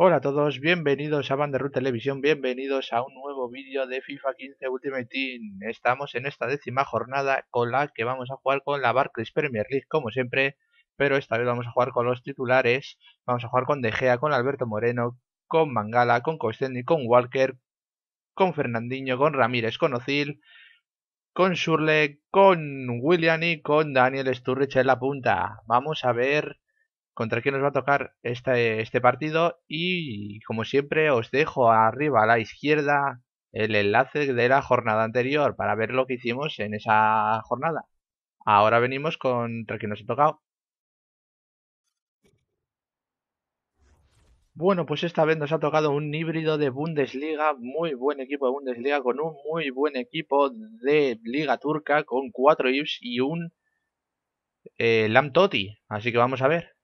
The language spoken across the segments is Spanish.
Hola a todos, bienvenidos a Banderroot Televisión, bienvenidos a un nuevo vídeo de FIFA 15 Ultimate Team. Estamos en esta décima jornada con la que vamos a jugar con la Barclays Premier League, como siempre, pero esta vez vamos a jugar con los titulares, vamos a jugar con De Gea, con Alberto Moreno, con Mangala, con Costendi, con Walker, con Fernandinho, con Ramírez, con Ozil, con Surle, con William y con Daniel Sturridge en la punta. Vamos a ver contra quién nos va a tocar este, este, partido y como siempre os dejo arriba a la izquierda el enlace de la jornada anterior para ver lo que hicimos en esa jornada. Ahora venimos contra quién nos ha tocado. Bueno, pues esta vez nos ha tocado un híbrido de Bundesliga, muy buen equipo de Bundesliga, con un muy buen equipo de Liga Turca, con 4 IBS y un eh, Lamtoti. Así que vamos a ver.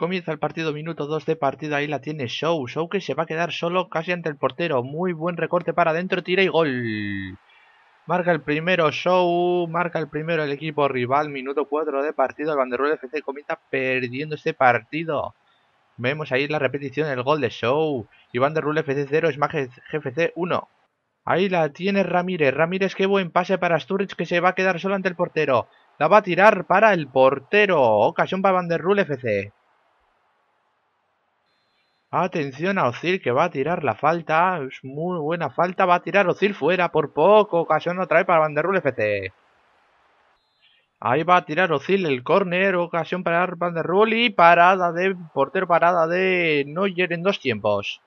Comienza el partido, minuto 2 de partido, ahí la tiene Show. Show que se va a quedar solo casi ante el portero. Muy buen recorte para adentro, tira y gol. Marca el primero Show, marca el primero el equipo rival. Minuto 4 de partido, el Rule FC comienza perdiendo este partido. Vemos ahí la repetición, el gol de Show. Y Banderrul FC 0, más GFC 1. Ahí la tiene Ramírez. Ramírez, qué buen pase para Sturridge que se va a quedar solo ante el portero. La va a tirar para el portero. Ocasión para Rule FC. Atención a Ozil que va a tirar la falta. Es muy buena falta. Va a tirar Ozil fuera por poco. Ocasión otra vez para Vanderpool FC. Ahí va a tirar Ozil el córner. Ocasión para Rule. y parada de portero, parada de Neuer en dos tiempos.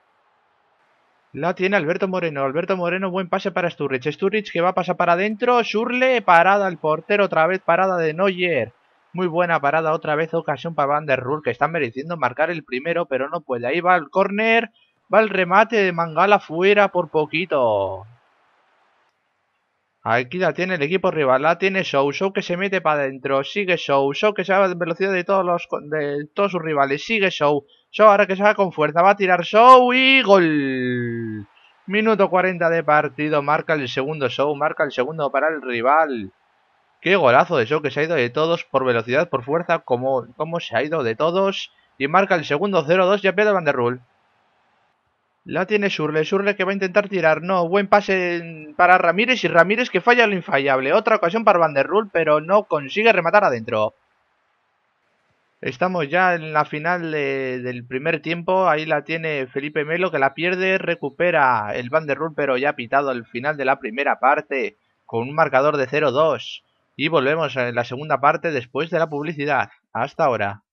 La tiene Alberto Moreno. Alberto Moreno, buen pase para Sturridge. Sturridge que va a pasar para adentro. Surle, parada el portero otra vez, parada de Neuer. Muy buena parada, otra vez ocasión para Van der que está mereciendo marcar el primero, pero no puede. Ahí va el corner va el remate de Mangala fuera por poquito. Aquí la tiene el equipo rival, la tiene Show, Show que se mete para adentro, sigue Show, Show que se va velocidad de todos, los, de todos sus rivales, sigue Show, Show ahora que se va con fuerza, va a tirar Show y gol. Minuto 40 de partido, marca el segundo Show, marca el segundo para el rival. Qué golazo de eso que se ha ido de todos por velocidad, por fuerza, como, se ha ido de todos. Y marca el segundo 0-2 y pedro Van der La tiene Surle, Surle que va a intentar tirar. No, buen pase para Ramírez y Ramírez que falla lo infallable. Otra ocasión para Van der pero no consigue rematar adentro. Estamos ya en la final del primer tiempo. Ahí la tiene Felipe Melo que la pierde, recupera el Van der pero ya ha pitado al final de la primera parte con un marcador de 0-2. Y volvemos en la segunda parte después de la publicidad. Hasta ahora.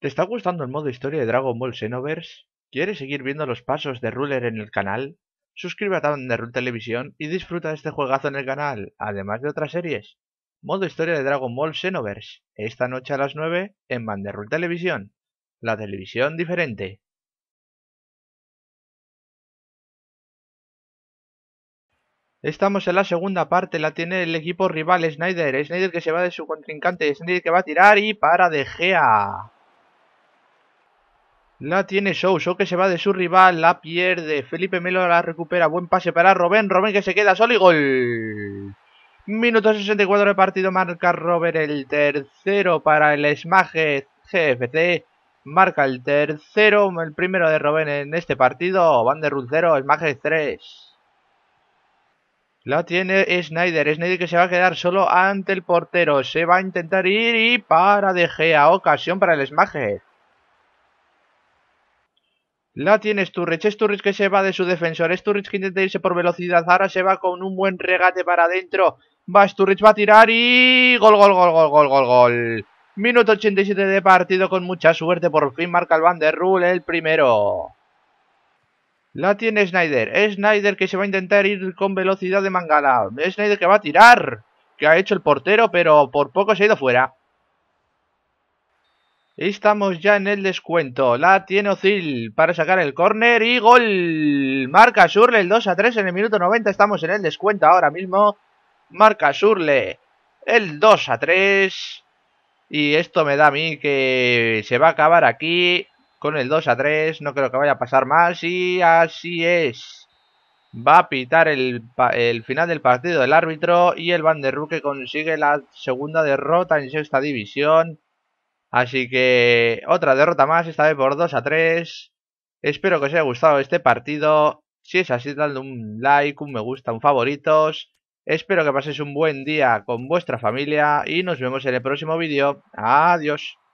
¿Te está gustando el modo historia de Dragon Ball Xenoverse? ¿Quieres seguir viendo los pasos de Ruler en el canal? Suscríbete a Banderul Televisión y disfruta de este juegazo en el canal, además de otras series. Modo historia de Dragon Ball Xenoverse, esta noche a las 9 en Banderul Televisión, la televisión diferente. Estamos en la segunda parte, la tiene el equipo rival Snyder. Snyder que se va de su contrincante, Snyder que va a tirar y para De Gea. La tiene Show, Show que se va de su rival, la pierde. Felipe Melo la recupera, buen pase para Robén, Robén que se queda solo y gol. Minuto 64 de partido, marca Robert el tercero para el Smaje GFC. Marca el tercero, el primero de Robén en este partido. Van de 0, Smaje 3. La tiene Snyder. Snyder que se va a quedar solo ante el portero. Se va a intentar ir y para deje a Ocasión para el Smager. La tiene Sturridge. Sturridge que se va de su defensor. Sturridge que intenta irse por velocidad. Ahora se va con un buen regate para adentro. Va Sturridge, va a tirar y... Gol, gol, gol, gol, gol, gol, gol. Minuto 87 de partido con mucha suerte. Por fin marca el Van der el primero. La tiene Snyder. Snyder que se va a intentar ir con velocidad de mangala. Snyder que va a tirar. Que ha hecho el portero, pero por poco se ha ido fuera. Estamos ya en el descuento. La tiene Ozil para sacar el córner y gol. Marca Surle el 2 a 3 en el minuto 90. Estamos en el descuento ahora mismo. Marca Surle el 2 a 3. Y esto me da a mí que se va a acabar aquí con el 2 a 3. No creo que vaya a pasar más y así es. Va a pitar el, final del partido del árbitro y el Van der consigue la segunda derrota en sexta división. Así que otra derrota más, esta vez por 2 a 3. Espero que os haya gustado este partido. Si es así, dadle un like, un me gusta, un favoritos. Espero que paséis un buen día con vuestra familia y nos vemos en el próximo vídeo. Adiós.